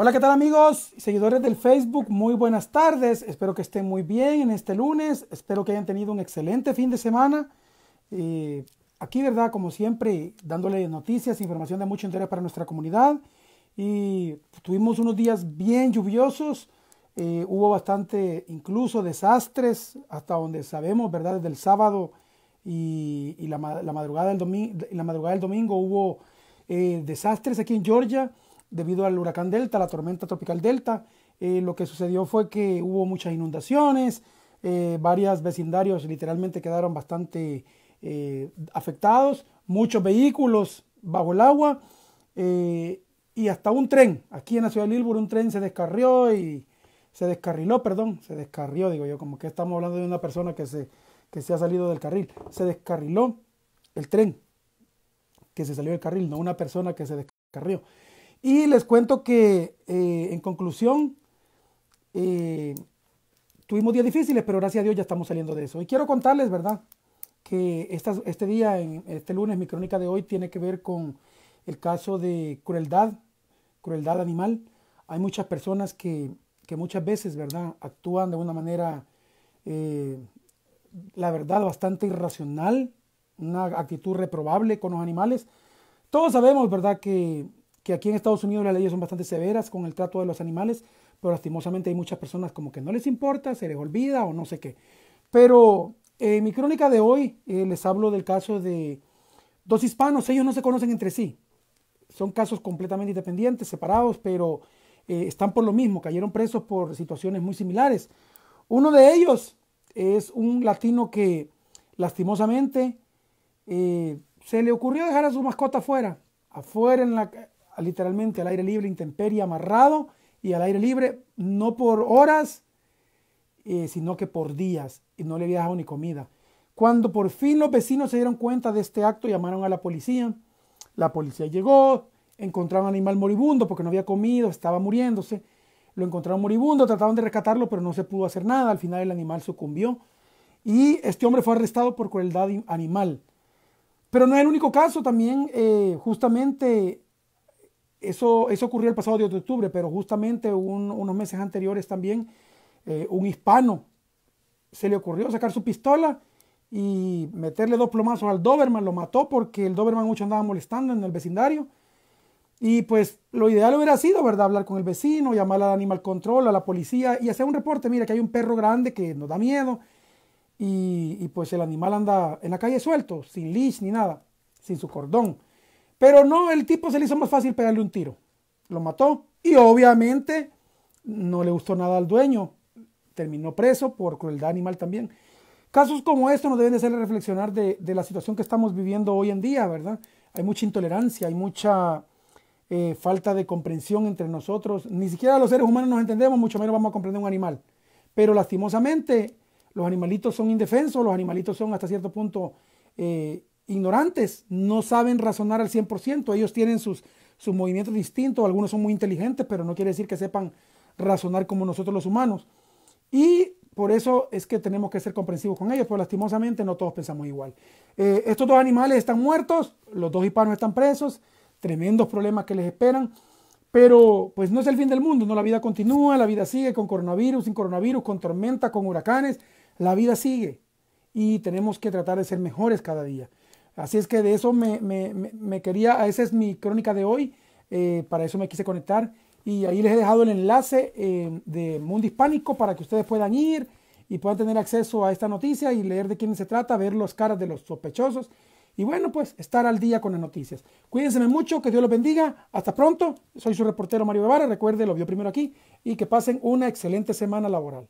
Hola, ¿qué tal amigos y seguidores del Facebook? Muy buenas tardes. Espero que estén muy bien en este lunes. Espero que hayan tenido un excelente fin de semana. aquí, ¿verdad? Como siempre, dándole noticias, información de mucho interés para nuestra comunidad. Y tuvimos unos días bien lluviosos. Eh, hubo bastante, incluso desastres, hasta donde sabemos, ¿verdad? Desde el sábado y, la, madrugada del domingo, la madrugada del domingo hubo eh, desastres aquí en Georgia debido al huracán Delta, la tormenta tropical Delta. Eh, lo que sucedió fue que hubo muchas inundaciones, eh, varios vecindarios literalmente quedaron bastante eh, afectados, muchos vehículos bajo el agua y hasta un tren. Aquí en la ciudad de Lilbur, un tren se descarrió y se descarriló, perdón, se descarrió, digo yo, como que estamos hablando de una persona que se, que se ha salido del carril. Se descarriló el tren que se salió del carril, no una persona que se descarrió. Y les cuento que eh, en conclusión, eh, tuvimos días difíciles, pero gracias a Dios ya estamos saliendo de eso. Y quiero contarles, ¿verdad? Que este día, en, este lunes, mi crónica de hoy tiene que ver con el caso de crueldad, crueldad animal. Hay muchas personas que, muchas veces, ¿verdad? Actúan de una manera, eh, la verdad, bastante irracional, una actitud reprobable con los animales. Todos sabemos, ¿verdad?, que que aquí en Estados Unidos las leyes son bastante severas con el trato de los animales, pero lastimosamente hay muchas personas como que no les importa, se les olvida o no sé qué. Pero en mi crónica de hoy eh, les hablo del caso de dos hispanos, ellos no se conocen entre sí, son casos completamente independientes, separados, pero eh, están por lo mismo, cayeron presos por situaciones muy similares. Uno de ellos es un latino que lastimosamente eh, se le ocurrió dejar a su mascota afuera, afuera en la, literalmente al aire libre, intemperie, amarrado y al aire libre, no por horas, eh, sino que por días, y no le había dejado ni comida. Cuando por fin los vecinos se dieron cuenta de este acto, llamaron a la policía. La policía llegó, encontraron al animal moribundo porque no había comido, estaba muriéndose. Lo encontraron moribundo, trataron de rescatarlo, pero no se pudo hacer nada. Al final el animal sucumbió y este hombre fue arrestado por crueldad animal. Pero no es el único caso, también eh, justamente eso, ocurrió el pasado 10 de octubre, pero justamente unos meses anteriores también eh, un hispano se le ocurrió sacar su pistola y meterle dos plomazos al Doberman, lo mató porque el Doberman mucho andaba molestando en el vecindario. Y pues lo ideal hubiera sido, ¿verdad? Hablar con el vecino, llamar al animal control, a la policía y hacer un reporte. Mira que hay un perro grande que nos da miedo y, y pues el animal anda en la calle suelto, sin leash ni nada, sin su cordón. Pero no, el tipo se le hizo más fácil pegarle un tiro. Lo mató. Y obviamente no le gustó nada al dueño. Terminó preso por crueldad animal también. Casos como estos nos deben hacer reflexionar de, la situación que estamos viviendo hoy en día, ¿verdad? Hay mucha intolerancia, hay mucha eh, falta de comprensión entre nosotros. Ni siquiera los seres humanos nos entendemos, mucho menos vamos a comprender un animal. Pero lastimosamente, los animalitos son indefensos, los animalitos son hasta cierto punto eh, ignorantes, no saben razonar al 100%, ellos tienen sus, sus movimientos distintos, algunos son muy inteligentes, pero no quiere decir que sepan razonar como nosotros los humanos. Y por eso es que tenemos que ser comprensivos con ellos, pero lastimosamente no todos pensamos igual. Eh, estos dos animales están muertos, los dos hispanos están presos, tremendos problemas que les esperan, pero pues no es el fin del mundo, no la vida continúa, la vida sigue con coronavirus, sin coronavirus, con tormenta, con huracanes, la vida sigue y tenemos que tratar de ser mejores cada día. Así es que de eso me, quería, esa es mi crónica de hoy, eh, para eso me quise conectar y ahí les he dejado el enlace eh, de Mundo Hispánico para que ustedes puedan ir y puedan tener acceso a esta noticia y leer de quién se trata, ver los caras de los sospechosos y bueno, pues estar al día con las noticias. Cuídense mucho, que Dios los bendiga, hasta pronto, soy su reportero Mario Guevara, recuerde, lo vio primero aquí y que pasen una excelente semana laboral.